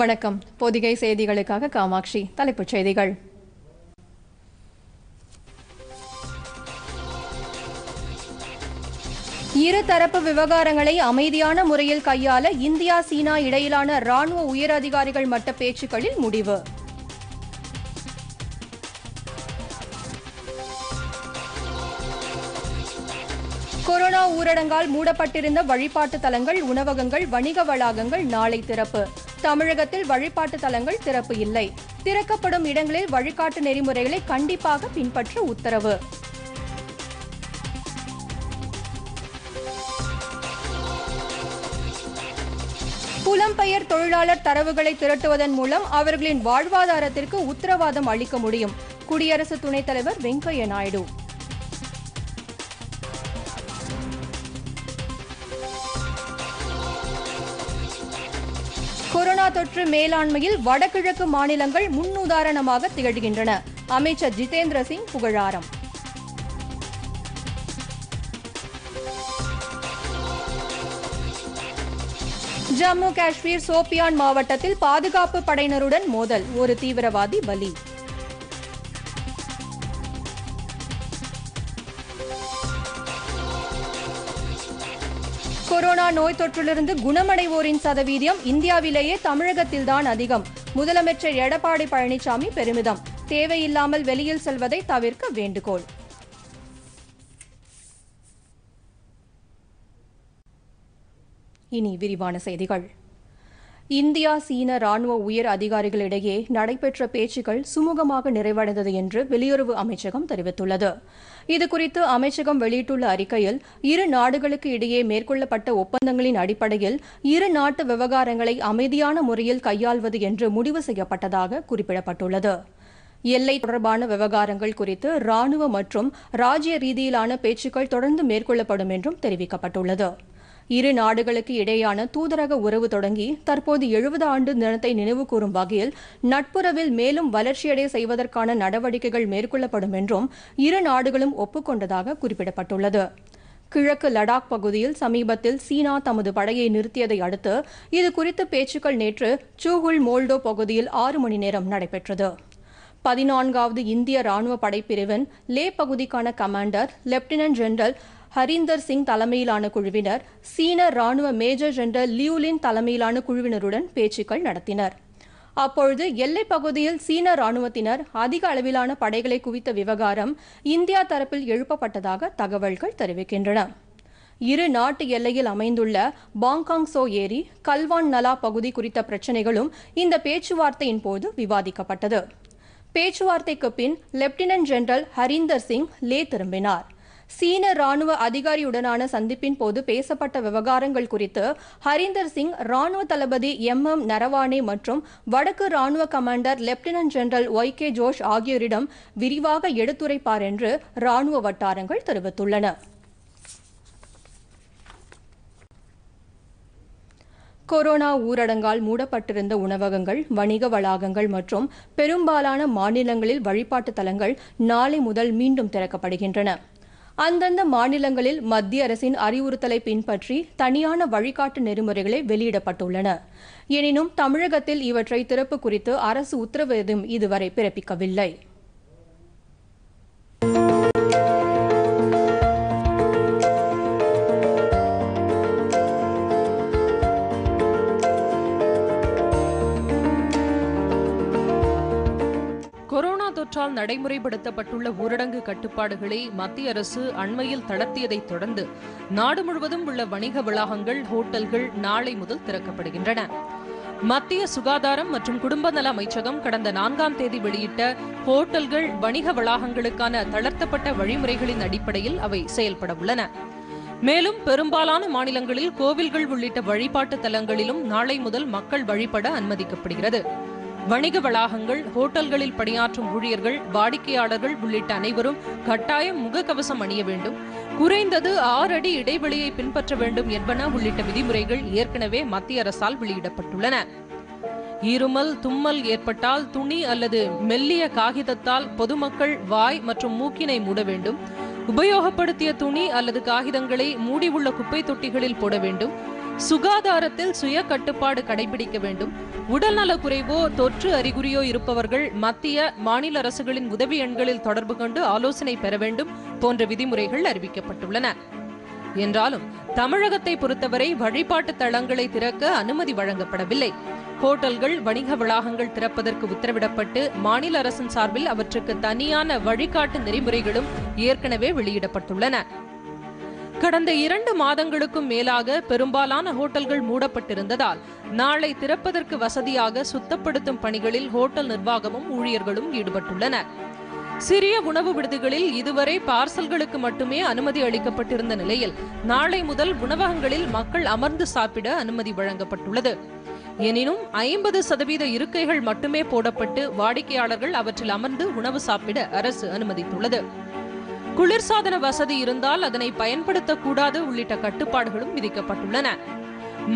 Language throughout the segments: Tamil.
வணக்கம் பொதிகை செய்திகளுக்காக காமாட்சி தலைப்புச் செய்திகள் இருதரப்பு விவகாரங்களை அமைதியான முறையில் கையாள இந்தியா சீனா இடையிலான ராணுவ உயரதிகாரிகள் மட்ட பேச்சுக்களில் முடிவு கொரோனா ஊரடங்கால் மூடப்பட்டிருந்த வழிபாட்டு தலங்கள் உணவகங்கள் வணிக வளாகங்கள் நாளை திறப்பு தமிழகத்தில் வழிபாட்டு தலங்கள் திறப்பு இல்லை திறக்கப்படும் இடங்களில் வழிகாட்டு நெறிமுறைகளை கண்டிப்பாக பின்பற்ற உத்தரவு புலம்பெயர் தொழிலாளர் தரவுகளை திரட்டுவதன் மூலம் அவர்களின் வாழ்வாதாரத்திற்கு உத்தரவாதம் அளிக்க முடியும் குடியரசு துணைத் தலைவர் வெங்கையா நாயுடு கொரோனா தொற்று மேலாண்மையில் வடகிழக்கு மாநிலங்கள் முன்னுதாரணமாக திகழ்கின்றன அமைச்சர் ஜிதேந்திர சிங் புகழாரம் ஜம்மு காஷ்மீர் சோபியான் மாவட்டத்தில் பாதுகாப்பு படையினருடன் மோதல் ஒரு தீவிரவாதி பலி கொரோனா நோய் தொற்றிலிருந்து குணமடைவோரின் சதவீதம் இந்தியாவிலேயே தமிழகத்தில்தான் அதிகம் முதலமைச்சர் எடப்பாடி பழனிசாமி பெருமிதம் தேவையில்லாமல் வெளியில் செல்வதை தவிர்க்க வேண்டுகோள் இனி விரிவான செய்திகள் இந்தியா சீன ராணுவ உயர் அதிகாரிகளிடையே நடைபெற்ற பேச்சுக்கள் சுமூகமாக நிறைவடைந்தது என்று வெளியுறவு அமைச்சகம் தெரிவித்துள்ளது இதுகுறித்து அமைச்சகம் வெளியிட்டுள்ள அறிக்கையில் இரு நாடுகளுக்கு இடையே மேற்கொள்ளப்பட்ட ஒப்பந்தங்களின் அடிப்படையில் இரு நாட்டு விவகாரங்களை அமைதியான முறையில் கையாள்வது என்று முடிவு செய்யப்பட்டதாக குறிப்பிடப்பட்டுள்ளது எல்லை தொடர்பான விவகாரங்கள் குறித்து ராணுவ மற்றும் ராஜ்ய ரீதியிலான பேச்சுக்கள் தொடர்ந்து மேற்கொள்ளப்படும் என்றும் தெரிவிக்கப்பட்டுள்ளது இரு நாடுகளுக்கு இடையேயான தூதரக உறவு தொடங்கி தற்போது எழுபது ஆண்டு தினத்தை கூறும் வகையில் நட்புறவில் மேலும் வளர்ச்சியடைய செய்வதற்கான நடவடிக்கைகள் மேற்கொள்ளப்படும் என்றும் இரு நாடுகளும் ஒப்புக்கொண்டதாக குறிப்பிடப்பட்டுள்ளது கிழக்கு லடாக் பகுதியில் சமீபத்தில் சீனா தமது படையை நிறுத்தியதை அடுத்து இது குறித்த பேச்சுக்கள் நேற்று சூகுல் மோல்டோ பகுதியில் ஆறு மணி நேரம் நடைபெற்றது பதினான்காவது இந்திய ராணுவ படைப்பிரிவின் லே பகுதிக்கான commander lieutenant general Harinder Singh தலைமையிலான குழுவினர் சீன ராணுவ மேஜர் ஜெனரல் லியூலின் தலைமையிலான குழுவினருடன் பேச்சுக்கள் நடத்தினர் அப்பொழுது எல்லைப் பகுதியில் சீன ராணுவத்தினர் அதிக அளவிலான படைகளை குவித்த விவகாரம் இந்தியா தரப்பில் எழுப்பப்பட்டதாக தகவல்கள் தெரிவிக்கின்றன இரு நாட்டு எல்லையில் அமைந்துள்ள பாங்காங் சோ ஏரி கல்வான் நலா பகுதி குறித்த பிரச்சினைகளும் இந்த பேச்சுவார்த்தையின் போது விவாதிக்கப்பட்டது பேச்சுவார்த்தைக்கு பின் லெப்டினன்ட் ஜெனரல் ஹரிந்தர் சிங் லே திரும்பினார் சீன ராணுவ அதிகாரியுடனான சந்திப்பின் போது பேசப்பட்ட விவகாரங்கள் குறித்து ஹரீந்தர் சிங் ராணுவ தளபதி எம் எம் நரவானே மற்றும் வடக்கு ராணுவ commander lieutenant general Y K Josh ஆகியோரிடம் விரிவாக எடுத்துரைப்பார் என்று ராணுவ வட்டாரங்கள் தெரிவித்துள்ளன கொரோனா ஊரடங்கால் மூடப்பட்டிருந்த உணவகங்கள் வணிக வளாகங்கள் மற்றும் பெரும்பாலான மாநிலங்களில் வழிபாட்டு தலங்கள் நாளை முதல் மீண்டும் திறக்கப்படுகின்றன அந்தந்த மாநிலங்களில் மத்திய அரசின் அறிவுறுத்தலை பின்பற்றி தனியான வழிகாட்டு நெறிமுறைகளை வெளியிடப்பட்டுள்ளன எனினும் தமிழகத்தில் இவற்றை திறப்பு குறித்து அரசு உத்தரவு எதுவும் இதுவரை பிறப்பிக்கவில்லை தொற்றால் நடைமுறைப்படுத்தப்பட்டுள்ள ஊரடங்கு கட்டுப்பாடுகளை மத்திய அரசு அண்மையில் தளர்த்தியதைத் தொடர்ந்து நாடு முழுவதும் உள்ள வணிக வளாகங்கள் ஹோட்டல்கள் நாளை முதல் திறக்கப்படுகின்றன மத்திய சுகாதாரம் மற்றும் குடும்ப நல அமைச்சகம் கடந்த நான்காம் தேதி வெளியிட்ட ஹோட்டல்கள் வணிக வளாகங்களுக்கான தளர்த்தப்பட்ட வழிமுறைகளின் அடிப்படையில் அவை செயல்பட உள்ளன மேலும் பெரும்பாலான மாநிலங்களில் கோவில்கள் உள்ளிட்ட வழிபாட்டு தலங்களிலும் நாளை முதல் மக்கள் வழிபட அனுமதிக்கப்படுகிறது வணிக வளாகங்கள் ஹோட்டல்களில் பணியாற்றும் ஊழியர்கள் வாடிக்கையாளர்கள் உள்ளிட்ட அனைவரும் கட்டாயம் முகக்கவசம் அணிய வேண்டும் குறைந்தது ஆறு அடி இடைவெளியை பின்பற்ற வேண்டும் என்பன உள்ளிட்ட விதிமுறைகள் ஏற்கனவே மத்திய அரசால் வெளியிடப்பட்டுள்ளன இருமல் தும்மல் ஏற்பட்டால் துணி அல்லது மெல்லிய காகிதத்தால் பொதுமக்கள் வாய் மற்றும் மூக்கினை மூட வேண்டும் உபயோகப்படுத்திய துணி அல்லது காகிதங்களை மூடி உள்ள குப்பை தொட்டிகளில் போட வேண்டும் சுகாதாரத்தில் சுய கட்டுப்பாடு கடைபிடிக்க வேண்டும் குறைவோ தொற்று அறிகுறியோ இருப்பவர்கள் மத்திய மாநில அரசுகளின் உதவி எண்களில் தொடர்பு கொண்டு ஆலோசனை பெற வேண்டும் போன்ற விதிமுறைகள் அறிவிக்கப்பட்டுள்ளன என்றாலும் தமிழகத்தை பொறுத்தவரை வழிபாட்டு தளங்களை திறக்க அனுமதி வழங்கப்படவில்லை ஹோட்டல்கள் வணிக வளாகங்கள் திறப்பதற்கு உத்தரவிடப்பட்டு மாநில அரசின் சார்பில் அவற்றுக்கு தனியான வழிகாட்டு நெறிமுறைகளும் ஏற்கனவே வெளியிடப்பட்டுள்ளன கடந்த இரண்டு மாதங்களுக்கும் மேலாக பெரும்பாலான ஹோட்டல்கள் மூடப்பட்டிருந்ததால் நாளை திறப்பதற்கு வசதியாக சுத்தப்படுத்தும் பணிகளில் ஹோட்டல் நிர்வாகமும் ஊழியர்களும் ஈடுபட்டுள்ளனர் சிறிய உணவு விடுதிகளில் இதுவரை பார்சல்களுக்கு மட்டுமே அனுமதி அளிக்கப்பட்டிருந்த நிலையில் நாளை முதல் உணவகங்களில் மக்கள் அமர்ந்து சாப்பிட அனுமதி வழங்கப்பட்டுள்ளது எனினும் ஐம்பது சதவீத இருக்கைகள் மட்டுமே போடப்பட்டு வாடிக்கையாளர்கள் அவற்றில் அமர்ந்து உணவு சாப்பிட அரசு அனுமதித்துள்ளது குளிர்சாதன வசதி இருந்தால் அதனை பயன்படுத்தக்கூடாது உள்ளிட்ட கட்டுப்பாடுகளும் விதிக்கப்பட்டுள்ளன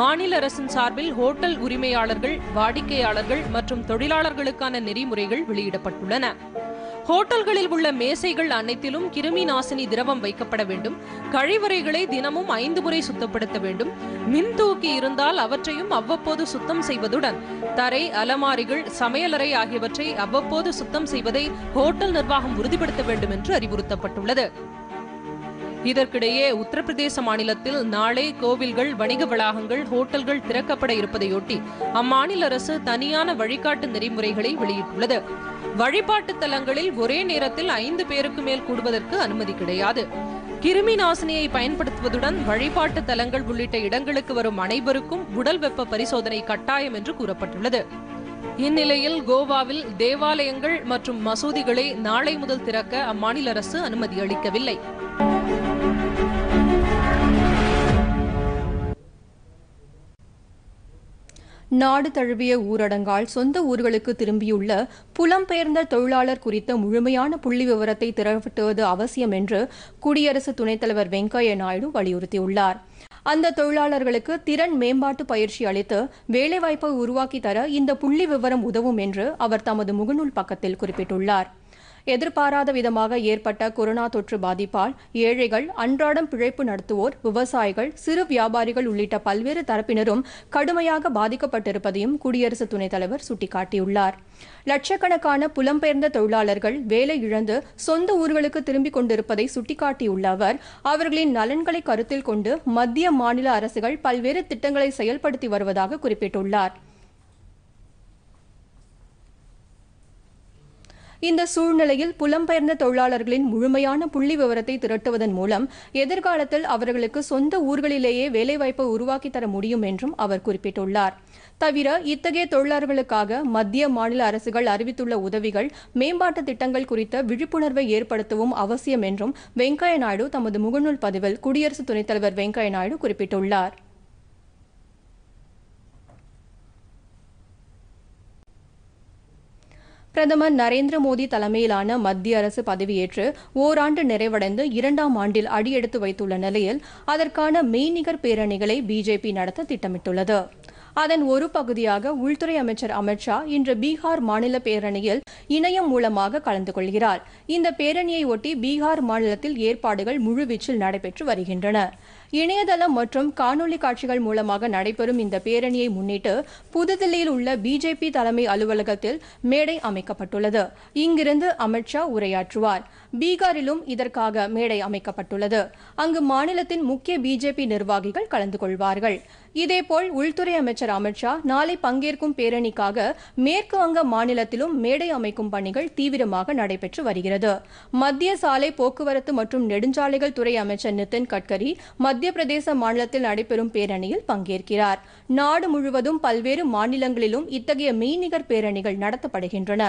மாநில அரசின் சார்பில் ஹோட்டல் உரிமையாளர்கள் வாடிக்கையாளர்கள் மற்றும் தொழிலாளர்களுக்கான நெறிமுறைகள் வெளியிடப்பட்டுள்ளன ஹோட்டல்களில் உள்ள மேசைகள் அனைத்திலும் கிருமி நாசினி திரவம் வைக்கப்பட வேண்டும் கழிவறைகளை தினமும் ஐந்து முறை சுத்தப்படுத்த வேண்டும் மின் தூக்கி இருந்தால் அவற்றையும் அவ்வப்போது சுத்தம் செய்வதுடன் தரை அலமாரிகள் சமையலறை ஆகியவற்றை அவ்வப்போது சுத்தம் செய்வதை ஹோட்டல் நிர்வாகம் உறுதிப்படுத்த வேண்டும் என்று அறிவுறுத்தப்பட்டுள்ளது இதற்கிடையே உத்தரப்பிரதேச மாநிலத்தில் நாளை கோவில்கள் வணிக வளாகங்கள் ஹோட்டல்கள் திறக்கப்பட இருப்பதையொட்டி அம்மாநில அரசு தனியான வழிகாட்டு நெறிமுறைகளை வெளியிட்டுள்ளது வழிபாட்டு தலங்களில் ஒரே நேரத்தில் ஐந்து பேருக்கு மேல் கூடுவதற்கு அனுமதி கிடையாது கிருமி நாசினியை பயன்படுத்துவதுடன் வழிபாட்டு தலங்கள் உள்ளிட்ட இடங்களுக்கு வரும் அனைவருக்கும் உடல் வெப்ப பரிசோதனை கட்டாயம் என்று கூறப்பட்டுள்ளது இந்நிலையில் கோவாவில் தேவாலயங்கள் மற்றும் மசூதிகளை நாளை முதல் திறக்க அம்மாநில அரசு அனுமதி அளிக்கவில்லை நாடு தழுவிய ஊரடங்கால் சொந்த ஊர்களுக்கு திரும்பியுள்ள புலம்பெயர்ந்த தொழிலாளர் குறித்த முழுமையான புள்ளி விவரத்தை திரட்டுவது அவசியம் என்று குடியரசு துணைத் தலைவர் வெங்கையா நாயுடு வலியுறுத்தியுள்ளார் அந்த தொழிலாளர்களுக்கு திறன் மேம்பாட்டு பயிற்சி அளித்து வேலைவாய்ப்பை உருவாக்கி தர இந்த புள்ளி விவரம் உதவும் என்று அவர் தமது முகநூல் பக்கத்தில் குறிப்பிட்டுள்ளார் எதிர்பாராத விதமாக ஏற்பட்ட கொரோனா தொற்று பாதிப்பால் ஏழைகள் அன்றாடம் பிழைப்பு நடத்துவோர் விவசாயிகள் சிறு வியாபாரிகள் உள்ளிட்ட பல்வேறு தரப்பினரும் கடுமையாக பாதிக்கப்பட்டிருப்பதையும் குடியரசு துணைத் தலைவர் சுட்டிக்காட்டியுள்ளார் லட்சக்கணக்கான புலம்பெயர்ந்த தொழிலாளர்கள் வேலை இழந்து சொந்த ஊர்களுக்கு திரும்பிக் கொண்டிருப்பதை சுட்டிக்காட்டியுள்ள அவர் அவர்களின் நலன்களை கருத்தில் கொண்டு மத்திய மாநில அரசுகள் பல்வேறு திட்டங்களை செயல்படுத்தி வருவதாக குறிப்பிட்டுள்ளாா் இந்த சூழ்நிலையில் புலம்பெயர்ந்த தொழிலாளர்களின் முழுமையான புள்ளி விவரத்தை திரட்டுவதன் மூலம் எதிர்காலத்தில் அவர்களுக்கு சொந்த ஊர்களிலேயே வேலைவாய்ப்பை உருவாக்கி தர முடியும் என்றும் அவர் குறிப்பிட்டுள்ளார் தவிர இத்தகைய தொழிலாளர்களுக்காக மத்திய மாநில அரசுகள் அறிவித்துள்ள உதவிகள் மேம்பாட்டு திட்டங்கள் குறித்த விழிப்புணர்வை ஏற்படுத்தவும் அவசியம் என்றும் வெங்கையா நாயுடு தமது முகநூல் பதிவில் குடியரசு துணைத் தலைவர் வெங்கையா நாயுடு குறிப்பிட்டுள்ளார் பிரதமர் நரேந்திர மோடி தலைமையிலான மத்திய அரசு பதவியேற்று ஓராண்டு நிறைவடைந்து இரண்டாம் ஆண்டில் அடியெடுத்து வைத்துள்ள நிலையில் அதற்கான மெய்நிகர் பேரணிகளை பிஜேபி நடத்த திட்டமிட்டுள்ளது அதன் ஒரு பகுதியாக உள்துறை அமைச்சர் அமித்ஷா இன்று பீகார் மாநில பேரணியில் இணையம் மூலமாக கலந்து கொள்கிறார் இந்த பேரணியை ஒட்டி பீகார் மாநிலத்தில் ஏற்பாடுகள் முழுவீச்சில் நடைபெற்று வருகின்றன இணையதளம் மற்றும் காணொலி காட்சிகள் மூலமாக நடைபெறும் இந்த பேரணியை முன்னிட்டு புதுதில்லியில் உள்ள பிஜேபி தலைமை அலுவலகத்தில் மேடை அமைக்கப்பட்டுள்ளது இங்கிருந்து அமித்ஷா உரையாற்றுவார் பீகாரிலும் இதற்காக மேடை அமைக்கப்பட்டுள்ளது அங்கு மாநிலத்தின் முக்கிய பிஜேபி நிர்வாகிகள் கலந்து கொள்வார்கள் இதேபோல் உள்துறை அமைச்சர் அமித்ஷா நாளை பங்கேற்கும் பேரணிக்காக மேற்கு வங்க மாநிலத்திலும் மேடை அமைக்கும் பணிகள் தீவிரமாக நடைபெற்று வருகிறது மத்திய சாலை போக்குவரத்து மற்றும் நெடுஞ்சாலைகள் துறை அமைச்சர் நிதின் கட்கரி மத்திய பிரதேச மாநிலத்தில் நடைபெறும் பேரணியில் பங்கேற்கிறார் நாடு முழுவதும் பல்வேறு மாநிலங்களிலும் இத்தகைய மெய்நிகர் பேரணிகள் நடத்தப்படுகின்றன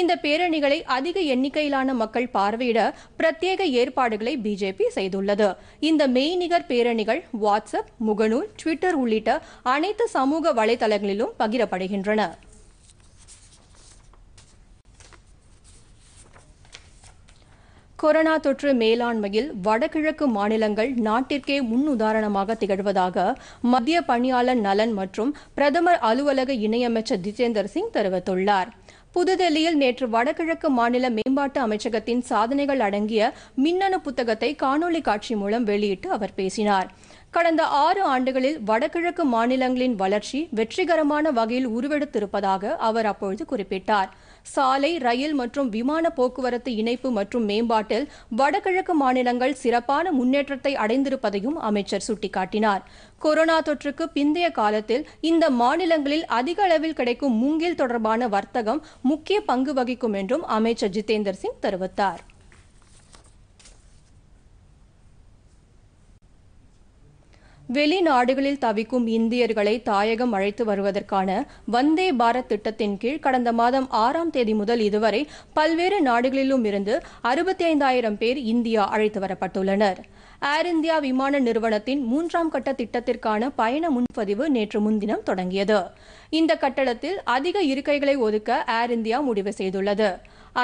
இந்த பேரணிகளை அதிக எண்ணிக்கையிலான மக்கள் பார்வை செலவிட பிரத்யேக ஏற்பாடுகளை பிஜேபி செய்துள்ளது இந்த மெய்நிகர் பேரணிகள் வாட்ஸ்அப் முகநூல் ட்விட்டர் உள்ளிட்ட அனைத்து சமூக வலைதளங்களிலும் பகிரப்படுகின்றன கொரோனா தொற்று மேலாண்மையில் வடகிழக்கு மாநிலங்கள் நாட்டிற்கே முன்னுதாரணமாக திகழ்வதாக மத்திய பணியாளர் நலன் மற்றும் பிரதமர் அலுவலக இணையமைச்சர் ஜிதேந்தர் சிங் தெரிவித்துள்ளார் புதுதெல்லியில் நேற்று வடகிழக்கு மாநில மேம்பாட்டு அமைச்சகத்தின் சாதனைகள் அடங்கிய மின்னணு புத்தகத்தை காணொலி காட்சி மூலம் வெளியிட்டு அவர் பேசினார் கடந்த ஆறு ஆண்டுகளில் வடகிழக்கு மாநிலங்களின் வளர்ச்சி வெற்றிகரமான வகையில் உருவெடுத்திருப்பதாக அவர் அப்பொழுது குறிப்பிட்டார் சாலை ரயில் மற்றும் விமான போக்குவரத்து இணைப்பு மற்றும் மேம்பாட்டில் வடகிழக்கு மாநிலங்கள் சிறப்பான முன்னேற்றத்தை அடைந்திருப்பதையும் அமைச்சர் சுட்டிக்காட்டினார் கொரோனா தொற்றுக்கு பிந்தைய காலத்தில் இந்த மாநிலங்களில் அதிக அளவில் கிடைக்கும் மூங்கில் தொடர்பான வர்த்தகம் முக்கிய பங்கு வகிக்கும் என்றும் அமைச்சர் ஜிதேந்தர் சிங் தெரிவித்தார் வெளிநாடுகளில் தவிக்கும் இந்தியர்களை தாயகம் அழைத்து வருவதற்கான வந்தே பாரத் திட்டத்தின் கீழ் கடந்த மாதம் ஆறாம் தேதி முதல் இதுவரை பல்வேறு நாடுகளிலும் இருந்து அறுபத்தி ஐந்தாயிரம் பேர் இந்தியா அழைத்து வரப்பட்டுள்ளனர் ஏர் இந்தியா விமான நிறுவனத்தின் மூன்றாம் கட்ட திட்டத்திற்கான பயண முன்பதிவு நேற்று முன்தினம் தொடங்கியது இந்த கட்டளத்தில் அதிக இருக்கைகளை ஒதுக்க ஏர் இந்தியா முடிவு செய்துள்ளது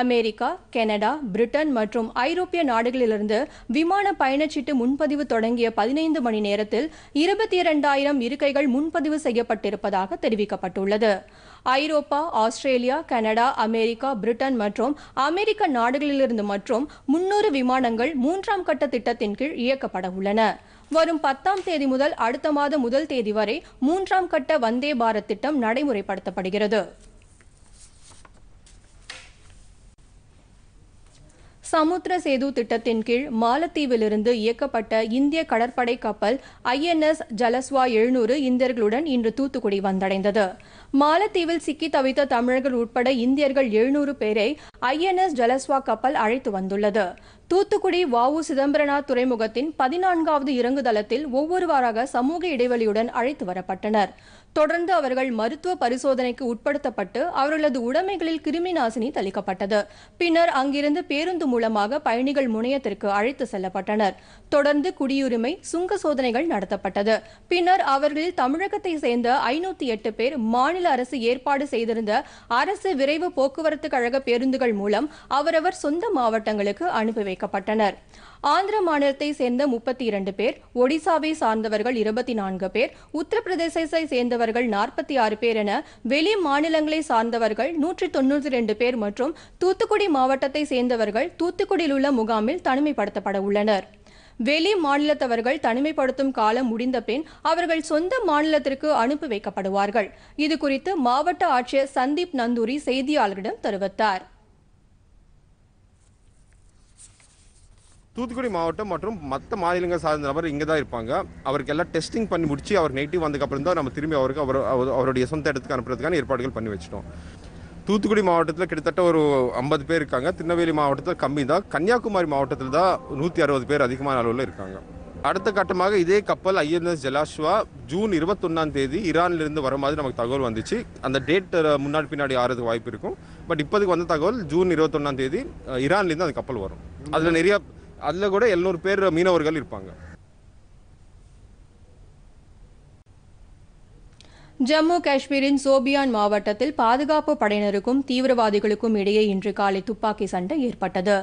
அமெரிக்கா கனடா பிரிட்டன் மற்றும் ஐரோப்பிய நாடுகளிலிருந்து விமான பயணச்சீட்டு முன்பதிவு தொடங்கிய பதினைந்து மணி நேரத்தில் இருபத்தி இரண்டாயிரம் இருக்கைகள் முன்பதிவு செய்யப்பட்டிருப்பதாக தெரிவிக்கப்பட்டுள்ளது Europe Australia Canada America Britain மற்றும் அமெரிக்க நாடுகளிலிருந்து மற்றும் முன்னூறு விமானங்கள் மூன்றாம் கட்ட திட்டத்தின் கீழ் இயக்கப்பட உள்ளன வரும் பத்தாம் தேதி முதல் அடுத்த மாதம் முதல் தேதி வரை மூன்றாம் கட்ட வந்தே பாரத் திட்டம் நடைமுறைப்படுத்தப்படுகிறது சமுத்திர சேது திட்டத்தின் கீழ் மாலத்தீவிலிருந்து இயக்கப்பட்ட இந்திய கடற்படை கப்பல் ஐஎன்எஸ் ஜலஸ்வா எழுநூறு இந்தியர்களுடன் இன்று தூத்துக்குடி வந்தடைந்தது மாலத்தீவில் சிக்கி தவித்த தமிழர்கள் உட்பட இந்தியர்கள் எழுநூறு பேரை ஐஎன்எஸ் ஜலஸ்வா கப்பல் அழைத்து வந்துள்ளது தூத்துக்குடி வாவு சிதம்பரநாத் துறைமுகத்தின் பதினான்காவது இறங்குதளத்தில் ஒவ்வொருவாராக சமூக இடைவெளியுடன் அழைத்து வரப்பட்டனர் தொடர்ந்து அவர்கள் மருத்துவ பரிசோதனைக்கு உட்படுத்தப்பட்டு அவர்களது உடைமைகளில் கிருமி நாசினி தெளிக்கப்பட்டது பின்னர் அங்கிருந்து பேருந்து மூலமாக பயணிகள் முனையத்திற்கு அழைத்து செல்லப்பட்டனர் தொடர்ந்து குடியுரிமை சுங்க சோதனைகள் நடத்தப்பட்டது பின்னர் அவர்களில் தமிழகத்தை சேர்ந்த ஐநூத்தி எட்டு பேர் மாநில அரசு ஏற்பாடு செய்திருந்த அரசு விரைவு போக்குவரத்து கழக பேருந்துகள் மூலம் அவரவர் சொந்த மாவட்டங்களுக்கு அனுப்பி வைக்கப்பட்டனர் ஆந்திர மாநிலத்தை சேர்ந்த முப்பத்தி இரண்டு பேர் ஒடிசாவை சார்ந்தவர்கள் இருபத்தி நான்கு பேர் உத்தரப்பிரதேசத்தை சேர்ந்தவர்கள் நாற்பத்தி ஆறு பேர் என வெளி மாநிலங்களை சார்ந்தவர்கள் நூற்றி தொன்னூற்றி ரெண்டு பேர் மற்றும் தூத்துக்குடி மாவட்டத்தை சேர்ந்தவர்கள் தூத்துக்குடியில் உள்ள முகாமில் தனிமைப்படுத்தப்பட உள்ளனர் வெளி மாநிலத்தவர்கள் தனிமைப்படுத்தும் காலம் முடிந்த பின் அவர்கள் சொந்த மாநிலத்திற்கு அனுப்பி வைக்கப்படுவார்கள் இது குறித்து மாவட்ட ஆட்சியர் சந்தீப் நந்தூரி செய்தியாளர்களிடம் தெரிவித்தார் தூத்துக்குடி மாவட்டம் மற்றும் மற்ற மாநிலங்கள் சார்ந்த நபர் இங்கே தான் இருப்பாங்க அவருக்கு எல்லாம் டெஸ்டிங் பண்ணி முடிச்சு அவர் நெகட்டிவ் வந்ததுக்கப்புறம் தான் நம்ம திரும்பி அவருக்கு அவர் அவருடைய சொந்த இடத்துக்கு அனுப்புறதுக்கான ஏற்பாடுகள் பண்ணி வச்சிட்டோம் தூத்துக்குடி மாவட்டத்தில் கிட்டத்தட்ட ஒரு ஐம்பது பேர் இருக்காங்க திருநெல்வேலி மாவட்டத்தில் கம்மி தான் கன்னியாகுமரி மாவட்டத்தில் தான் நூற்றி அறுபது பேர் அதிகமான அளவில் இருக்காங்க அடுத்த கட்டமாக இதே கப்பல் ஐஎன்எஸ் ஜலாஷ்வா ஜூன் இருபத்தொன்னாம் தேதி ஈரான்லேருந்து வர மாதிரி நமக்கு தகவல் வந்துச்சு அந்த டேட் முன்னாடி பின்னாடி ஆறதுக்கு வாய்ப்பு இருக்கும் பட் இப்போதுக்கு வந்த தகவல் ஜூன் இருபத்தொன்னாம் தேதி ஈரான்லேருந்து அந்த கப்பல் வரும் அதில் நிறையா அதில் கூட எழுநூறு பேர் மீனவர்கள் இருப்பாங்க ஜம்மு காஷ்மீரின் சோபியான் மாவட்டத்தில் பாதுகாப்பு படையினருக்கும் தீவிரவாதிகளுக்கும் இடையே இன்று காலை துப்பாக்கி சண்டை ஏற்பட்டது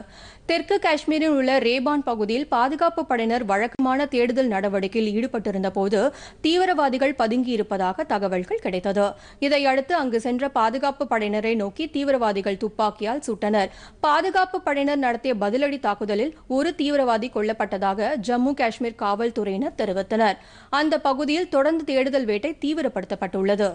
தெற்கு காஷ்மீரில் உள்ள ரேபான் பகுதியில் பாதுகாப்பு படையினர் வழக்கமான தேடுதல் நடவடிக்கையில் ஈடுபட்டிருந்தபோது தீவிரவாதிகள் பதுங்கியிருப்பதாக தகவல்கள் கிடைத்தது இதையடுத்து அங்கு சென்ற பாதுகாப்பு படையினரை நோக்கி தீவிரவாதிகள் துப்பாக்கியால் சுட்டனர் பாதுகாப்பு படையினர் நடத்திய பதிலடி தாக்குதலில் ஒரு தீவிரவாதி கொல்லப்பட்டதாக ஜம்மு காஷ்மீர் காவல்துறையினர் தெரிவித்தனர் அந்த பகுதியில் தொடர்ந்து தேடுதல் வேட்டை தீவிரப்படுத்தப்பட்டது தெரிவிக்கப்பட்டுள்ளது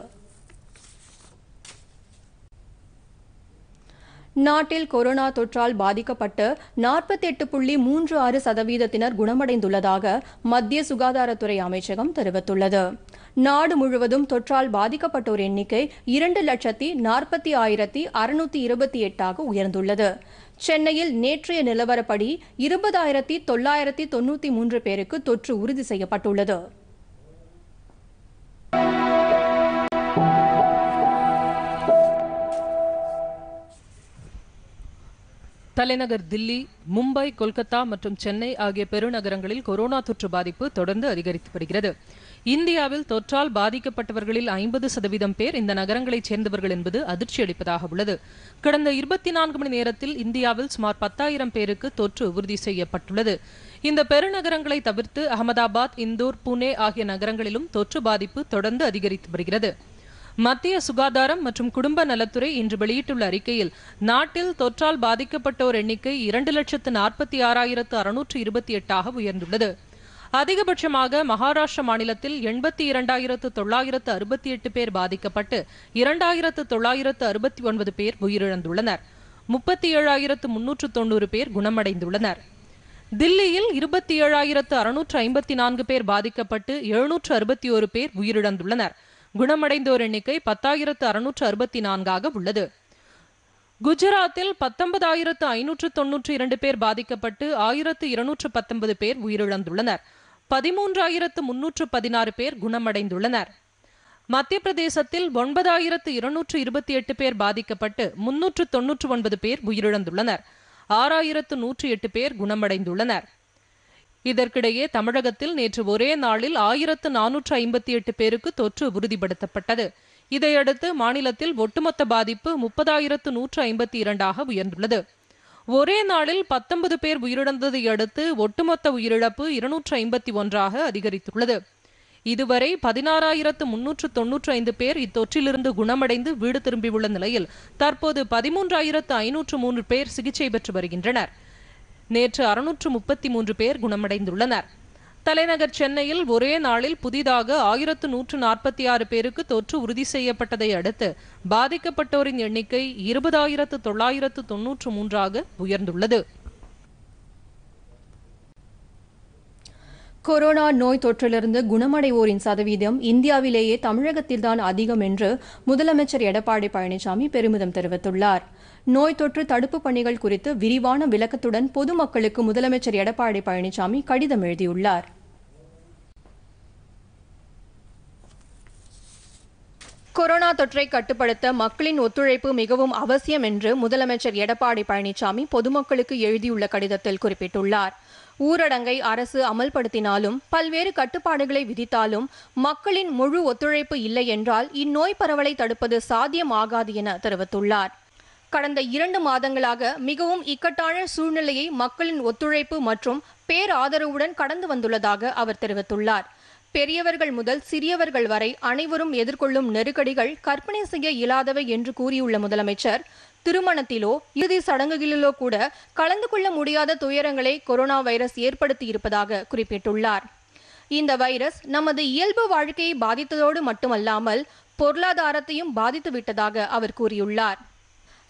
நாட்டில் கொரோனா தொற்றால் பாதிக்கப்பட்டு நாற்பத்தி எட்டு புள்ளி மூன்று ஆறு சதவீதத்தினர் குணமடைந்துள்ளதாக மத்திய சுகாதாரத்துறை அமைச்சகம் தெரிவித்துள்ளது நாடு முழுவதும் தொற்றால் பாதிக்கப்பட்டோர் எண்ணிக்கை இரண்டு லட்சத்தி நாற்பத்தி ஆயிரத்தி அறுநூத்தி இருபத்தி எட்டாக உயர்ந்துள்ளது சென்னையில் நேற்றைய நிலவரப்படி இருபதாயிரத்தி தொள்ளாயிரத்தி தொன்னூத்தி மூன்று பேருக்கு தொற்று உறுதி செய்யப்பட்டுள்ளது தலைநகர் தில்லி மும்பை கொல்கத்தா மற்றும் சென்னை ஆகிய பெருநகரங்களில் கொரோனா தொற்று பாதிப்பு தொடர்ந்து அதிகரித்து வருகிறது இந்தியாவில் தொற்றால் பாதிக்கப்பட்டவர்களில் ஐம்பது சதவீதம் பேர் இந்த நகரங்களைச் சேர்ந்தவர்கள் என்பது அதிர்ச்சி அளிப்பதாக உள்ளது கடந்த இருபத்தி நான்கு மணி நேரத்தில் இந்தியாவில் சுமார் பத்தாயிரம் பேருக்கு தொற்று உறுதி செய்யப்பட்டுள்ளது இந்த பெருநகரங்களை தவிர்த்து அகமதாபாத் இந்தூர் புனே ஆகிய நகரங்களிலும் தொற்று பாதிப்பு தொடர்ந்து அதிகரித்து வருகிறது மத்திய சுகாதாரம் மற்றும் குடும்ப நலத்துறை இன்று வெளியிட்டுள்ள அறிக்கையில் நாட்டில் தொற்றால் பாதிக்கப்பட்டோர் எண்ணிக்கை இரண்டு லட்சத்து நாற்பத்தி ஆறாயிரத்து அறுநூற்று இருபத்தி எட்டாக உயர்ந்துள்ளது அதிகபட்சமாக மகாராஷ்டிர மாநிலத்தில் எண்பத்தி இரண்டாயிரத்து தொள்ளாயிரத்து அறுபத்தி எட்டு பேர் பாதிக்கப்பட்டு இரண்டாயிரத்து தொள்ளாயிரத்து அறுபத்தி ஒன்பது பேர் உயிரிழந்துள்ளனர் முப்பத்தி ஏழாயிரத்து முன்னூற்று தொன்னூறு பேர் குணமடைந்துள்ளனர் தில்லியில் இருபத்தி ஏழாயிரத்து அறுநூற்று ஐம்பத்தி நான்கு பேர் பாதிக்கப்பட்டு எழுநூற்று அறுபத்தி ஒரு பேர் உயிரிழந்துள்ளனர் குணமடைந்தோர் எண்ணிக்கை பத்தாயிரத்து அறுநூற்று அறுபத்தி நான்காக உள்ளது குஜராத்தில் பத்தொன்பதாயிரத்து ஐநூற்று தொன்னூற்று இரண்டு பேர் பாதிக்கப்பட்டு ஆயிரத்து இருநூற்று பத்தொன்பது பேர் உயிரிழந்துள்ளனர் பதிமூன்றாயிரத்து முன்னூற்று பதினாறு பேர் குணமடைந்துள்ளனர் மத்திய பிரதேசத்தில் ஒன்பதாயிரத்து இருநூற்று இருபத்தி எட்டு பேர் பாதிக்கப்பட்டு முன்னூற்று தொன்னூற்று ஒன்பது பேர் உயிரிழந்துள்ளனர் ஆறாயிரத்து நூற்றி எட்டு பேர் குணமடைந்துள்ளனர் இதற்கிடையே தமிழகத்தில் நேற்று ஒரே நாளில் ஆயிரத்து நானூற்று ஐம்பத்தி எட்டு பேருக்கு தொற்று உறுதிப்படுத்தப்பட்டது இதையடுத்து மாநிலத்தில் ஒட்டுமொத்த பாதிப்பு முப்பதாயிரத்து நூற்று ஐம்பத்தி இரண்டாக உயர்ந்துள்ளது ஒரே நாளில் பத்தொன்பது பேர் உயிரிழந்ததை அடுத்து ஒட்டுமொத்த உயிரிழப்பு இருநூற்று ஐம்பத்தி ஒன்றாக அதிகரித்துள்ளது இதுவரை பதினாறாயிரத்து முன்னூற்று தொன்னூற்று ஐந்து பேர் இத்தொற்றிலிருந்து குணமடைந்து வீடு திரும்பியுள்ள நிலையில் தற்போது பதிமூன்றாயிரத்து ஐநூற்று மூன்று பேர் சிகிச்சை பெற்று வருகின்றனர் நேற்று அறுநூற்று முப்பத்தி மூன்று பேர் குணமடைந்துள்ளனர் தலைநகர் சென்னையில் ஒரே நாளில் புதிதாக ஆயிரத்து நூற்று நாற்பத்தி ஆறு பேருக்கு தொற்று உறுதி செய்யப்பட்டதை அடுத்து பாதிக்கப்பட்டோரின் எண்ணிக்கை இருபதாயிரத்து தொள்ளாயிரத்து தொன்னூற்று மூன்றாக உயர்ந்துள்ளது கொரோனா நோய் தொற்றிலிருந்து குணமடைவோரின் சதவீதம் இந்தியாவிலேயே தமிழகத்தில்தான் அதிகம் என்று முதலமைச்சர் எடப்பாடி பழனிசாமி பெருமிதம் தெரிவித்துள்ளார் நோய் தொற்று தடுப்பு பணிகள் குறித்து விரிவான விளக்கத்துடன் பொதுமக்களுக்கு முதலமைச்சர் எடப்பாடி பழனிசாமி கடிதம் எழுதியுள்ளார் கொரோனா தொற்றை கட்டுப்படுத்த மக்களின் ஒத்துழைப்பு மிகவும் அவசியம் என்று முதலமைச்சர் எடப்பாடி பழனிசாமி பொதுமக்களுக்கு எழுதியுள்ள கடிதத்தில் குறிப்பிட்டுள்ளார் ஊரடங்கை அரசு அமல்படுத்தினாலும் பல்வேறு கட்டுப்பாடுகளை விதித்தாலும் மக்களின் முழு ஒத்துழைப்பு இல்லை என்றால் இந்நோய் பரவலை தடுப்பது சாத்தியமாகாது என தெரிவித்துள்ளார் கடந்த இரண்டு மாதங்களாக மிகவும் இக்கட்டான சூழ்நிலையை மக்களின் ஒத்துழைப்பு மற்றும் பேராதரவுடன் கடந்து வந்துள்ளதாக அவர் தெரிவித்துள்ளார் பெரியவர்கள் முதல் சிறியவர்கள் வரை அனைவரும் எதிர்கொள்ளும் நெருக்கடிகள் கற்பனை செய்ய இயலாதவை என்று கூறியுள்ள முதலமைச்சர் திருமணத்திலோ இறுதி சடங்குகளிலோ கூட கலந்து கொள்ள முடியாத துயரங்களை கொரோனா வைரஸ் ஏற்படுத்தி இருப்பதாக குறிப்பிட்டுள்ளார் இந்த வைரஸ் நமது இயல்பு வாழ்க்கையை பாதித்ததோடு மட்டுமல்லாமல் பொருளாதாரத்தையும் பாதித்துவிட்டதாக அவர் கூறியுள்ளார்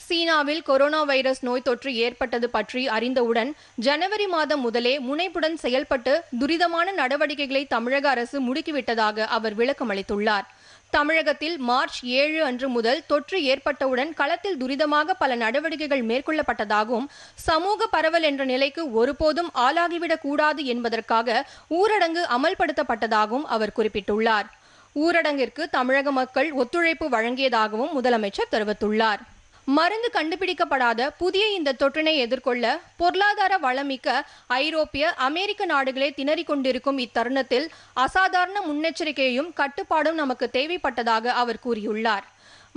சீனாவில் கொரோனா வைரஸ் நோய் தொற்று ஏற்பட்டது பற்றி அறிந்தவுடன் ஜனவரி மாதம் முதலே முனைப்புடன் செயல்பட்டு துரிதமான நடவடிக்கைகளை தமிழக அரசு முடுக்கிவிட்டதாக அவர் விளக்கம் அளித்துள்ளார் தமிழகத்தில் மார்ச் ஏழு அன்று முதல் தொற்று ஏற்பட்டவுடன் களத்தில் துரிதமாக பல நடவடிக்கைகள் மேற்கொள்ளப்பட்டதாகவும் சமூக பரவல் என்ற நிலைக்கு ஒருபோதும் ஆளாகிவிடக் கூடாது என்பதற்காக ஊரடங்கு அமல்படுத்தப்பட்டதாகவும் அவர் குறிப்பிட்டுள்ளார் ஊரடங்கிற்கு தமிழக மக்கள் ஒத்துழைப்பு வழங்கியதாகவும் முதலமைச்சர் தெரிவித்துள்ளார் மருந்து கண்டுபிடிக்கப்படாத புதிய இந்த தொற்றினை எதிர்கொள்ள பொருளாதார வளமிக்க ஐரோப்பிய அமெரிக்க நாடுகளே திணறிக் கொண்டிருக்கும் இத்தருணத்தில் அசாதாரண முன்னெச்சரிக்கையும் கட்டுப்பாடும் நமக்கு தேவைப்பட்டதாக அவர் கூறியுள்ளார்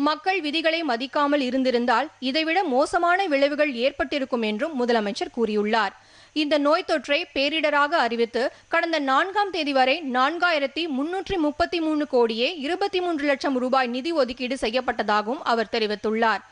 மக்கள் விதிகளை மதிக்காமல் இருந்திருந்தால் இதைவிட மோசமான விளைவுகள் ஏற்பட்டிருக்கும் என்றும் முதலமைச்சர் கூறியுள்ளார் இந்த நோய் தொற்றை பேரிடராக அறிவித்து கடந்த நான்காம் தேதி வரை நான்காயிரத்தி முன்னூற்றி முப்பத்தி மூணு கோடியே இருபத்தி மூன்று லட்சம் ரூபாய் நிதி ஒதுக்கீடு செய்யப்பட்டதாகவும் அவர் தெரிவித்துள்ளார்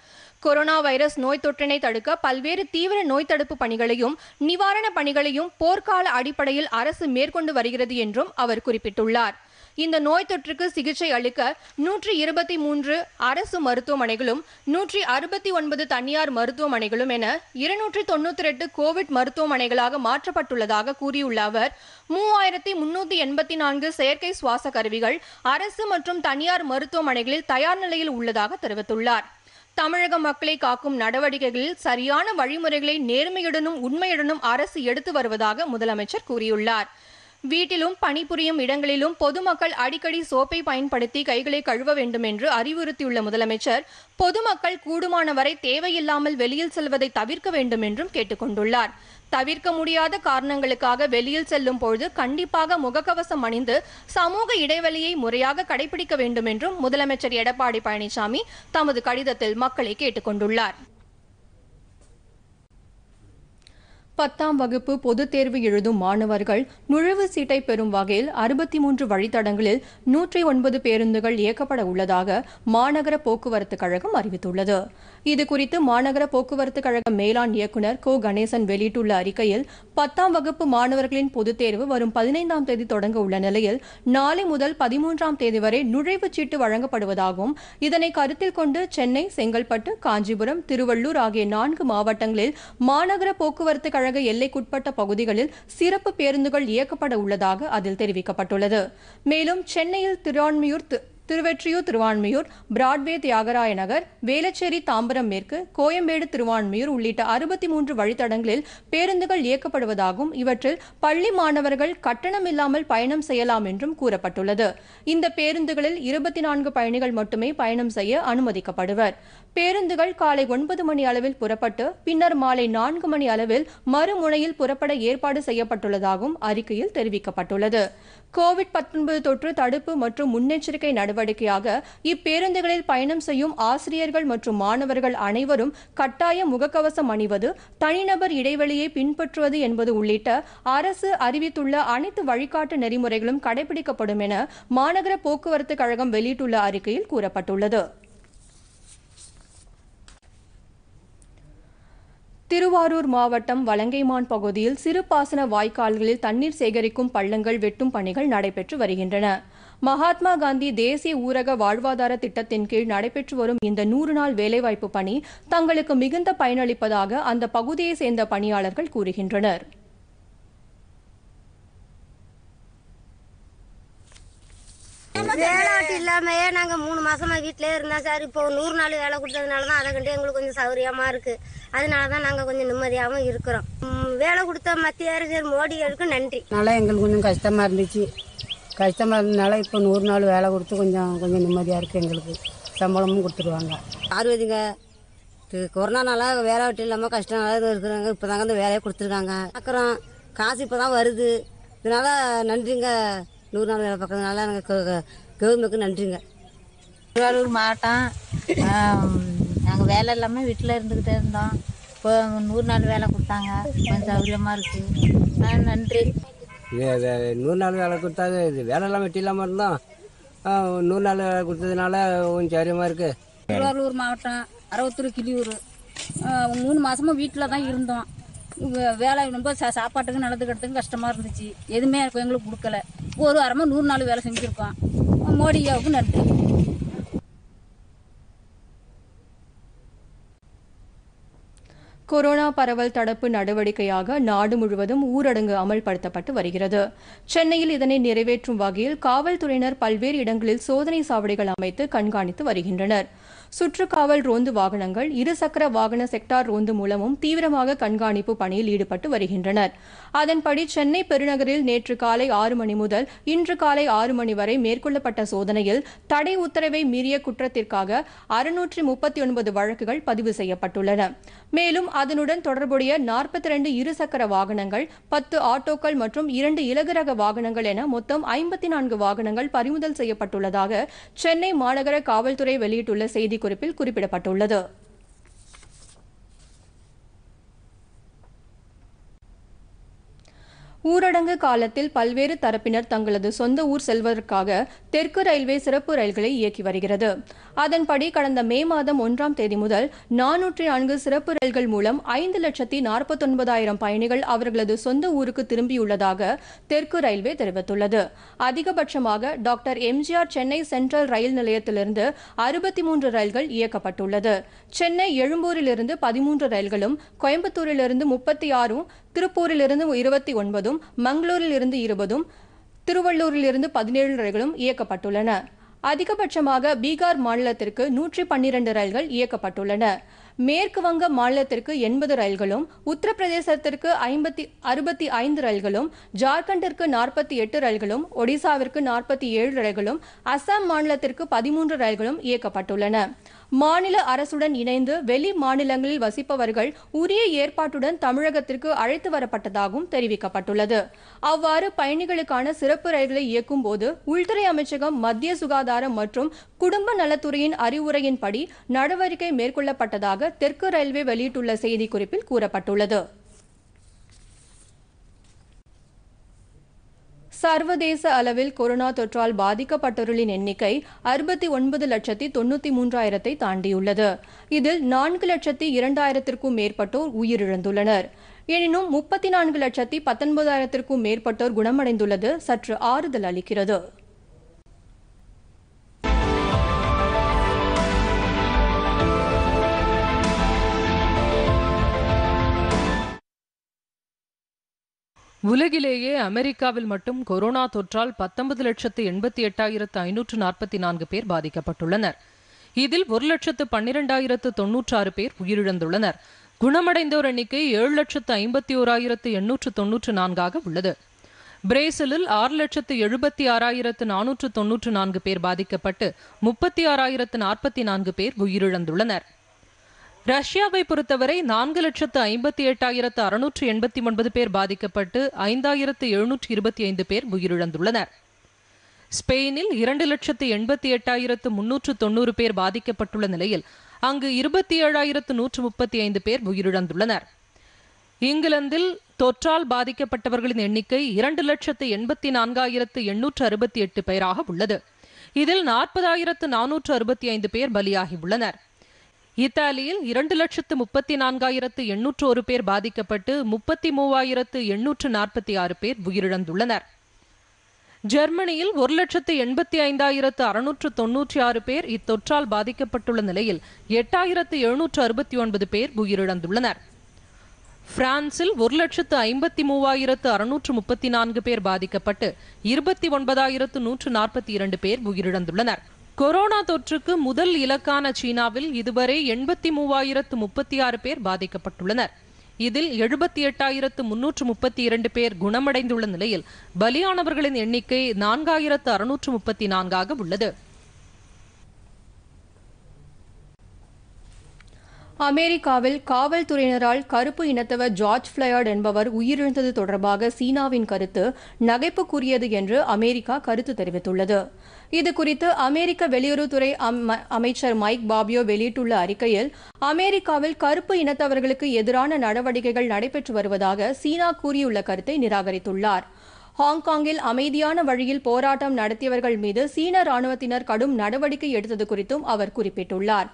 கொரோனா வைரஸ் நோய் தொற்றினை தடுக்க பல்வேறு தீவிர நோய் தடுப்பு பணிகளையும் நிவாரண பணிகளையும் போர்க்கால அடிப்படையில் அரசு மேற்கொண்டு வருகிறது என்றும் அவர் குறிப்பிட்டுள்ளார் இந்த நோய் தொற்றுக்கு சிகிச்சை அளிக்க நூற்றி இருபத்தி மூன்று அரசு மருத்துவமனைகளும் நூற்றி அறுபத்தி ஒன்பது தனியார் மருத்துவமனைகளும் என இருநூற்றி தொன்னூற்றி எட்டு கோவிட் மருத்துவமனைகளாக மாற்றப்பட்டுள்ளதாக கூறியுள்ள அவர் மூவாயிரத்தி முன்னூத்தி எண்பத்தி நான்கு செயற்கை சுவாச கருவிகள் அரசு மற்றும் தனியார் மருத்துவமனைகளில் தயார் நிலையில் உள்ளதாக தெரிவித்துள்ளார் தமிழக மக்களை காக்கும் நடவடிக்கைகளில் சரியான வழிமுறைகளை நேர்மையுடனும் உண்மையுடனும் அரசு எடுத்து வருவதாக முதலமைச்சர் கூறியுள்ளார் வீட்டிலும் பணிபுரியும் இடங்களிலும் பொதுமக்கள் அடிக்கடி சோப்பை பயன்படுத்தி கைகளை கழுவ வேண்டும் என்று அறிவுறுத்தியுள்ள முதலமைச்சர் பொதுமக்கள் கூடுமானவரை தேவையில்லாமல் வெளியில் செல்வதை தவிர்க்க வேண்டும் என்றும் கேட்டுக்கொண்டுள்ளார் தவிர்க்க முடியாத காரணங்களுக்காக வெளியில் செல்லும் பொழுது கண்டிப்பாக முகக்கவசம் அணிந்து சமூக இடைவெளியை முறையாக கடைபிடிக்க வேண்டும் என்றும் முதலமைச்சர் எடப்பாடி பழனிசாமி தமது கடிதத்தில் மக்களை கேட்டுக்கொண்டுள்ளார் பத்தாம் வகுப்பு பொதுத் தேர்வு எழுதும் மாணவர்கள் நுழைவு சீட்டை பெறும் வகையில் அறுபத்தி மூன்று வழித்தடங்களில் நூற்றி ஒன்பது பேருந்துகள் இயக்கப்பட உள்ளதாக மாநகர போக்குவரத்து கழகம் அறிவித்துள்ளது இதுகுறித்து மாநகர போக்குவரத்து கழக மேலாண் இயக்குநர் கோ கணேசன் வெளியிட்டுள்ள அறிக்கையில் பத்தாம் வகுப்பு மாணவர்களின் பொதுத் தேர்வு வரும் பதினைந்தாம் தேதி தொடங்க உள்ள நிலையில் நாளை முதல் பதிமூன்றாம் தேதி வரை நுழைவுச் சீட்டு வழங்கப்படுவதாகவும் இதனை கருத்தில் கொண்டு சென்னை செங்கல்பட்டு காஞ்சிபுரம் திருவள்ளூர் ஆகிய நான்கு மாவட்டங்களில் மாநகர போக்குவரத்து கழக எல்லைக்குட்பட்ட பகுதிகளில் சிறப்பு பேருந்துகள் இயக்கப்பட உள்ளதாக அதில் தெரிவிக்கப்பட்டுள்ளது மேலும் சென்னையில் திருவான்மியூர் திருவெற்றியூர் திருவான்மியூர் பிராட்வே தியாகராய நகர் வேலச்சேரி தாம்பரம் மேற்கு கோயம்பேடு திருவான்மியூர் உள்ளிட்ட அறுபத்தி மூன்று வழித்தடங்களில் பேருந்துகள் இயக்கப்படுவதாகவும் இவற்றில் பள்ளி மாணவர்கள் கட்டணம் இல்லாமல் பயணம் செய்யலாம் என்றும் கூறப்பட்டுள்ளது இந்த பேருந்துகளில் இருபத்தி நான்கு பயணிகள் மட்டுமே பயணம் செய்ய அனுமதிக்கப்படுவர் பேருந்துகள் காலை ஒன்பது மணி அளவில் புறப்பட்டு பின்னர் மாலை நான்கு மணி அளவில் மறுமுனையில் புறப்பட ஏற்பாடு செய்யப்பட்டுள்ளதாகவும் அறிக்கையில் தெரிவிக்கப்பட்டுள்ளது கோவிட் தொற்று தடுப்பு மற்றும் முன்னெச்சரிக்கை நடவடிக்கையாக இப்பேருந்துகளில் பயணம் செய்யும் ஆசிரியர்கள் மற்றும் மாணவர்கள் அனைவரும் கட்டாய முகக்கவசம் அணிவது தனிநபர் இடைவெளியை பின்பற்றுவது என்பது உள்ளிட்ட அரசு அறிவித்துள்ள அனைத்து வழிகாட்டு நெறிமுறைகளும் கடைபிடிக்கப்படும் என மாநகர போக்குவரத்து கழகம் வெளியிட்டுள்ள அறிக்கையில் கூறப்பட்டுள்ளது திருவாரூர் மாவட்டம் வலங்கைமான் பகுதியில் சிறு பாசன வாய்க்கால்களில் தண்ணீர் சேகரிக்கும் பள்ளங்கள் வெட்டும் பணிகள் நடைபெற்று வருகின்றன மகாத்மா காந்தி தேசிய ஊரக வாழ்வாதார திட்டத்தின் கீழ் நடைபெற்று வரும் இந்த நூறு நாள் வேலைவாய்ப்பு பணி தங்களுக்கு மிகுந்த பயனளிப்பதாக அந்த பகுதியை சேர்ந்த பணியாளர்கள் கூறுகின்றனர் வேலைவாட்டி இல்லாமயே நாங்க மூணு மாசமா வீட்டிலே இருந்தோம் சார் இப்போ நூறு நாள் வேலை கொடுத்ததுனால தான் அதை கண்டு எங்களுக்கு கொஞ்சம் சௌரியமா இருக்கு அதனால தான் நாங்க கொஞ்சம் நிம்மதியாகவும் இருக்கிறோம் வேலை கொடுத்த மத்திய அரசர் மோடிகளுக்கு நன்றி நல்லா எங்களுக்கு கொஞ்சம் கஷ்டமா இருந்துச்சு கஷ்டமா இருந்தனால இப்போ நூறு நாள் வேலை கொடுத்து கொஞ்சம் கொஞ்சம் நிம்மதியா இருக்கு எங்களுக்கு சம்பளமும் கொடுத்துருவாங்க ஆர்வதிங்க கொரோனானால வேலை வெட்டி இல்லாமல் கஷ்டனால இருக்கிறாங்க இப்போ அந்த வேலையை கொடுத்துருக்காங்க அப்புறம் காசு இப்போ தான் வருது இதனால் நன்றிங்க நூறு நாள் வேலை பார்க்கறதுனால எனக்கு கவர்மெண்ட்டுக்கு நன்றிங்க திருவாரூர் மாவட்டம் நாங்கள் வேலை இல்லாமல் வீட்டில் இருந்துக்கிட்டே இருந்தோம் இப்போ நூறு நாள் வேலை கொடுத்தாங்க கொஞ்சம் சௌகரியமாக இருக்குது நன்றி நூறு நாள் வேலை கொடுத்தாங்க இது வேலை இல்லாமல் வெட்டி இல்லாமல் இருந்தோம் நூறு நாள் வேலை கொடுத்ததுனால கொஞ்சம் சௌகரியமாக இருக்குது திருவாரூர் மாவட்டம் அறுபத்தூர் கிளியூர் மூணு மாதமாக வீட்டில் தான் இருந்தோம் வேலை ரொம்ப சா சாப்பாட்டுக்கு நல்லது கஷ்டமாக இருந்துச்சு எதுவுமே எங்களுக்கு கொடுக்கல ஒரு வாரமாக நூறு நாள் வேலை செஞ்சுருக்கோம் நன்றி கொரோனா பரவல் தடுப்பு நடவடிக்கையாக நாடு முழுவதும் ஊரடங்கு அமல்படுத்தப்பட்டு வருகிறது சென்னையில் இதனை நிறைவேற்றும் வகையில் காவல்துறையினர் பல்வேறு இடங்களில் சோதனை சாவடிகள் அமைத்து கண்காணித்து வருகின்றனர் சுற்றுக்காவல் ரோந்து வாகனங்கள் இருசக்கர வாகன செக்டார் ரோந்து மூலமும் தீவிரமாக கண்காணிப்பு பணியில் ஈடுபட்டு வருகின்றனர் அதன்படி சென்னை பெருநகரில் நேற்று காலை ஆறு மணி முதல் இன்று காலை ஆறு மணி வரை மேற்கொள்ளப்பட்ட சோதனையில் தடை உத்தரவை மீறிய குற்றத்திற்காக அறுநூற்றி முப்பத்தி ஒன்பது வழக்குகள் பதிவு செய்யப்பட்டுள்ளன மேலும் அதனுடன் தொடர்புடைய நாற்பத்தி இரண்டு இருசக்கர வாகனங்கள் பத்து ஆட்டோக்கள் மற்றும் இரண்டு இலகுரக வாகனங்கள் என மொத்தம் ஐம்பத்தி நான்கு வாகனங்கள் பறிமுதல் செய்யப்பட்டுள்ளதாக சென்னை மாநகர காவல்துறை வெளியிட்டுள்ள செய்திக் செய்திக்குறிப்பில் குறிப்பிடப்பட்டுள்ளது ஊரடங்கு காலத்தில் பல்வேறு தரப்பினர் தங்களது சொந்த ஊர் செல்வதற்காக தெற்கு ரயில்வே சிறப்பு ரயில்களை இயக்கி வருகிறது அதன்படி கடந்த மே மாதம் ஒன்றாம் தேதி முதல் நானூற்றி நான்கு சிறப்பு ரயில்கள் மூலம் ஐந்து லட்சத்தி நாற்பத்தொன்பதாயிரம் பயணிகள் அவர்களது சொந்த ஊருக்கு திரும்பியுள்ளதாக தெற்கு ரயில்வே தெரிவித்துள்ளது அதிகபட்சமாக doctor MGR Chennai central rail நிலையத்திலிருந்து அறுபத்தி மூன்று ரயில்கள் இயக்கப்பட்டுள்ளது சென்னை எழும்பூரிலிருந்து பதிமூன்று ரயில்களும் கோயம்புத்தூரிலிருந்து முப்பத்தி ஆறும் திருப்பூரிலிருந்து இருபத்தி ஒன்பதும் மங்களூரிலிருந்து இருபதும் திருவள்ளூரிலிருந்து பதினேழு ரயில்களும் இயக்கப்பட்டுள்ளன அதிகபட்சமாக பீகார் மாநிலத்திற்கு நூற்றி பன்னிரண்டு ரயில்கள் இயக்கப்பட்டுள்ளன மேற்கு வங்க மாநிலத்திற்கு எண்பது ரயில்களும் உத்தரப்பிரதேசத்திற்கு ஐம்பத்தி அறுபத்தி ஐந்து ரயில்களும் ஜார்க்கண்டிற்கு நாற்பத்தி எட்டு ரயில்களும் ஒடிசாவிற்கு நாற்பத்தி ஏழு ரயில்களும் அசாம் மாநிலத்திற்கு பதிமூன்று ரயில்களும் இயக்கப்பட்டுள்ளன மாநில அரசுடன் இணைந்து வெளி மாநிலங்களில் வசிப்பவர்கள் உரிய ஏற்பாட்டுடன் தமிழகத்திற்கு அழைத்து வரப்பட்டதாகவும் தெரிவிக்கப்பட்டுள்ளது அவ்வாறு பயணிகளுக்கான சிறப்பு ரயில்களை இயக்கும் போது உள்துறை அமைச்சகம் மத்திய சுகாதாரம் மற்றும் குடும்ப நலத்துறையின் அறிவுரையின்படி நடவடிக்கை மேற்கொள்ளப்பட்டதாக தெற்கு ரயில்வே வெளியிட்டுள்ள செய்திக்குறிப்பில் கூறப்பட்டுள்ளது சர்வதேச அளவில் கொரோனா தொற்றால் பாதிக்கப்பட்டவர்களின் எண்ணிக்கை அறுபத்தி ஒன்பது லட்சத்தி தொண்ணூத்தி மூன்றாயிரத்தை தாண்டியுள்ளது இதில் நான்கு லட்சத்தி இரண்டாயிரத்திற்கும் மேற்பட்டோர் உயிரிழந்துள்ளனர் எனினும் முப்பத்தி நான்கு லட்சத்தி பத்தொன்பதாயிரத்திற்கும் மேற்பட்டோர் குணமடைந்துள்ளது சற்று ஆறுதல் அளிக்கிறது உலகிலேயே அமெரிக்காவில் மட்டும் கொரோனா தொற்றால் பத்தொன்பது லட்சத்து எண்பத்தி எட்டாயிரத்து ஐநூற்று நாற்பத்தி நான்கு பேர் பாதிக்கப்பட்டுள்ளனர் இதில் ஒரு லட்சத்து பன்னிரெண்டாயிரத்து தொன்னூற்றாறு பேர் உயிரிழந்துள்ளனர் குணமடைந்தோர் எண்ணிக்கை ஏழு லட்சத்து ஐம்பத்தி ஓராயிரத்து எண்ணூற்று தொன்னூற்று நான்காக உள்ளது பிரேசிலில் ஆறு லட்சத்து எழுபத்தி ஆறாயிரத்து நானூற்று தொன்னூற்று நான்கு பேர் பாதிக்கப்பட்டு முப்பத்தி ஆறாயிரத்து நாற்பத்தி நான்கு பேர் உயிரிழந்துள்ளனர் ரஷ்யாவை பொறுத்தவரை நான்கு லட்சத்து ஐம்பத்தி எட்டாயிரத்து அறுநூற்று எண்பத்தி ஒன்பது பேர் பாதிக்கப்பட்டு ஐந்தாயிரத்து எழுநூற்று இருபத்தி ஐந்து பேர் உயிரிழந்துள்ளனர் ஸ்பெயினில் இரண்டு லட்சத்து எண்பத்தி எட்டாயிரத்து முன்னூற்று தொன்னூறு பேர் பாதிக்கப்பட்டுள்ள நிலையில் அங்கு இருபத்தி ஏழாயிரத்து நூற்று முப்பத்தி ஐந்து பேர் உயிரிழந்துள்ளனர் இங்கிலாந்தில் தொற்றால் பாதிக்கப்பட்டவர்களின் எண்ணிக்கை இரண்டு லட்சத்து எண்பத்தி நான்காயிரத்து எண்ணூற்று அறுபத்தி எட்டு பேராக உள்ளது இதில் நாற்பதாயிரத்து நானூற்று அறுபத்தி ஐந்து பேர் பலியாகியுள்ளனர் இத்தாலியில் இரண்டு லட்சத்து முப்பத்தி நான்காயிரத்து எண்ணூற்று ஒரு பேர் பாதிக்கப்பட்டு முப்பத்தி மூவாயிரத்து எண்ணூற்று நாற்பத்தி ஆறு பேர் உயிரிழந்துள்ளனர் ஜெர்மனியில் ஒரு லட்சத்து எண்பத்தி ஐந்தாயிரத்து அறுநூற்று தொன்னூற்றி ஆறு பேர் இத்தொற்றால் பாதிக்கப்பட்டுள்ள நிலையில் எட்டாயிரத்து எழுநூற்று அறுபத்தி ஒன்பது பேர் உயிரிழந்துள்ளனர் பிரான்சில் ஒரு லட்சத்து ஐம்பத்தி மூவாயிரத்து அறுநூற்று முப்பத்தி நான்கு பேர் பாதிக்கப்பட்டு இருபத்தி ஒன்பதாயிரத்து நூற்று நாற்பத்தி இரண்டு பேர் உயிரிழந்துள்ளனர் கொரோனா தொற்றுக்கு முதல் இலக்கான சீனாவில் இதுவரை எண்பத்தி மூவாயிரத்து முப்பத்தி ஆறு பேர் பாதிக்கப்பட்டுள்ளனர் இதில் எழுபத்தி எட்டாயிரத்து முன்னூற்று முப்பத்தி இரண்டு பேர் குணமடைந்துள்ள நிலையில் பலியானவர்களின் எண்ணிக்கை நான்காயிரத்து அறுநூற்று முப்பத்தி நான்காக உள்ளது அமெரிக்காவில் காவல்துறையினரால் கருப்பு இனத்தவர் ஜார்ஜ் ஃபிளயர்ட் என்பவர் உயிரிழந்தது தொடர்பாக சீனாவின் கருத்து நகைப்புக்குரியது என்று அமெரிக்கா கருத்து தெரிவித்துள்ளது இதுகுறித்து அமெரிக்க வெளியுறவுத்துறை அமைச்சர் மைக் பாபியோ வெளியிட்டுள்ள அறிக்கையில் அமெரிக்காவில் கருப்பு இனத்தவர்களுக்கு எதிரான நடவடிக்கைகள் நடைபெற்று வருவதாக சீனா கூறியுள்ள கருத்தை நிராகரித்துள்ளார் ஹாங்காங்கில் அமைதியான வழியில் போராட்டம் நடத்தியவர்கள் மீது சீன ராணுவத்தினர் கடும் நடவடிக்கை எடுத்தது குறித்தும் அவர் குறிப்பிட்டுள்ளார்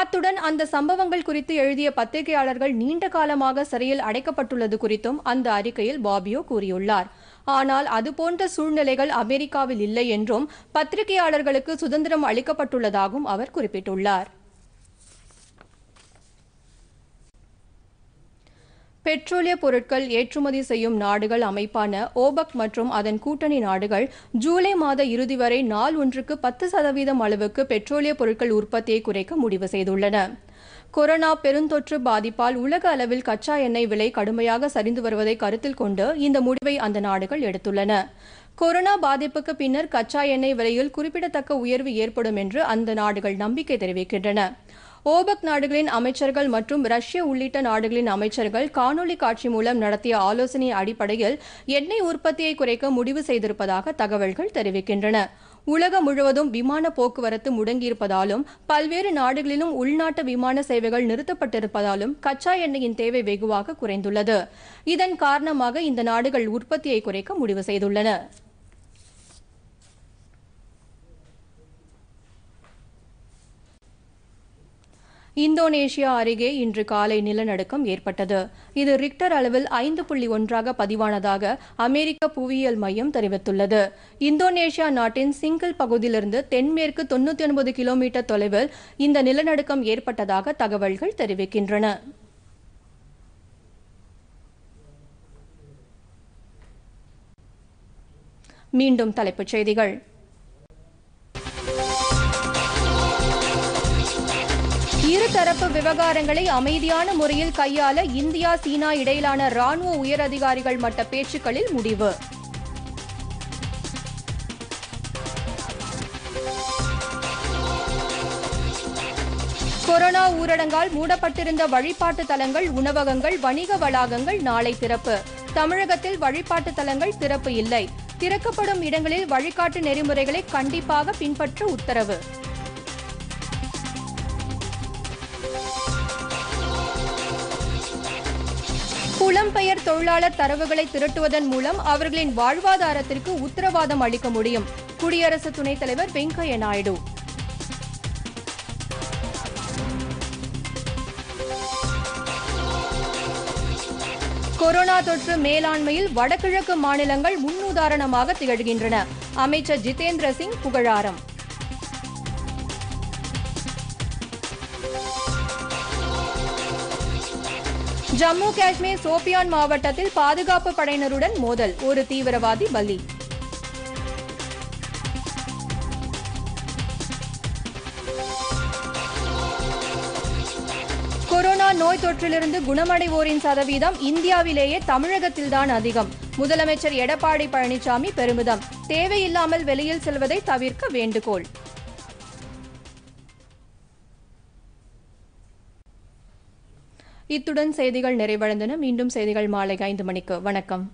அத்துடன் அந்த சம்பவங்கள் குறித்து எழுதிய பத்திரிகையாளர்கள் நீண்ட காலமாக சிறையில் அடைக்கப்பட்டுள்ளது குறித்தும் அந்த அறிக்கையில் பாபியோ கூறியுள்ளார் ஆனால் அதுபோன்ற சூழ்நிலைகள் அமெரிக்காவில் இல்லை என்றும் பத்திரிகையாளர்களுக்கு சுதந்திரம் அளிக்கப்பட்டுள்ளதாகவும் அவர் குறிப்பிட்டுள்ளார் பெட்ரோலிய பொருட்கள் ஏற்றுமதி செய்யும் நாடுகள் அமைப்பான ஓபக் மற்றும் அதன் கூட்டணி நாடுகள் ஜூலை மாத இறுதி வரை நாள் ஒன்றுக்கு பத்து சதவீதம் அளவுக்கு பெட்ரோலிய பொருட்கள் உற்பத்தியை குறைக்க முடிவு செய்துள்ளன கொரோனா பெருந்தொற்று பாதிப்பால் உலக அளவில் கச்சா எண்ணெய் விலை கடுமையாக சரிந்து வருவதை கருத்தில் கொண்டு இந்த முடிவை அந்த நாடுகள் எடுத்துள்ளன கொரோனா பாதிப்புக்கு பின்னர் கச்சா எண்ணெய் விலையில் குறிப்பிடத்தக்க உயர்வு ஏற்படும் என்று அந்த நாடுகள் நம்பிக்கை தெரிவிக்கின்றன ஓபக் நாடுகளின் அமைச்சர்கள் மற்றும் ரஷ்ய உள்ளிட்ட நாடுகளின் அமைச்சர்கள் காணொலி காட்சி மூலம் நடத்திய ஆலோசனை அடிப்படையில் எண்ணெய் உற்பத்தியை குறைக்க முடிவு செய்திருப்பதாக தகவல்கள் தெரிவிக்கின்றன உலகம் முழுவதும் விமான போக்குவரத்து முடங்கியிருப்பதாலும் பல்வேறு நாடுகளிலும் உள்நாட்டு விமான சேவைகள் நிறுத்தப்பட்டிருப்பதாலும் கச்சா எண்ணெயின் தேவை வெகுவாக குறைந்துள்ளது இதன் காரணமாக இந்த நாடுகள் உற்பத்தியை குறைக்க முடிவு செய்துள்ளன இந்தோனேஷியா அருகே இன்று காலை நிலநடுக்கம் ஏற்பட்டது இது ரிக்டர் அளவில் ஐந்து புள்ளி ஒன்றாக பதிவானதாக அமெரிக்க புவியியல் மையம் தெரிவித்துள்ளது இந்தோனேஷியா நாட்டின் சிங்கிள் பகுதியிலிருந்து தென்மேற்கு தொன்னூத்தி ஒன்பது கிலோமீட்டர் தொலைவில் இந்த நிலநடுக்கம் ஏற்பட்டதாக தகவல்கள் தெரிவிக்கின்றன மீண்டும் தலைப்புச் செய்திகள் இருதரப்பு விவகாரங்களை அமைதியான முறையில் கையாள இந்தியா சீனா இடையிலான ராணுவ உயரதிகாரிகள் மட்ட பேச்சுக்களில் முடிவு கொரோனா ஊரடங்கால் மூடப்பட்டிருந்த வழிபாட்டு தலங்கள் உணவகங்கள் வணிக வளாகங்கள் நாளை திறப்பு தமிழகத்தில் வழிபாட்டு தலங்கள் திறப்பு இல்லை திறக்கப்படும் இடங்களில் வழிகாட்டு நெறிமுறைகளை கண்டிப்பாக பின்பற்ற உத்தரவு புலம்பெயர் தொழிலாளர் தரவுகளை திரட்டுவதன் மூலம் அவர்களின் வாழ்வாதாரத்திற்கு உத்தரவாதம் அளிக்க முடியும் குடியரசு துணைத் தலைவர் வெங்கையா நாயுடு கொரோனா தொற்று மேலாண்மையில் வடகிழக்கு மாநிலங்கள் முன்னுதாரணமாக திகழ்கின்றன அமைச்சர் ஜிதேந்திர சிங் புகழாரம் ஜம்மு காஷ்மீர் சோபியான் மாவட்டத்தில் பாதுகாப்பு படையினருடன் மோதல் ஒரு தீவிரவாதி பலி கொரோனா நோய் தொற்றிலிருந்து குணமடைவோரின் சதவீதம் இந்தியாவிலேயே தமிழகத்தில்தான் அதிகம் முதலமைச்சர் எடப்பாடி பழனிசாமி பெருமிதம் தேவையில்லாமல் வெளியில் செல்வதை தவிர்க்க வேண்டுகோள் இத்துடன் செய்திகள் நிறைவடைந்தன மீண்டும் செய்திகள் மாலை ஐந்து மணிக்கு வணக்கம்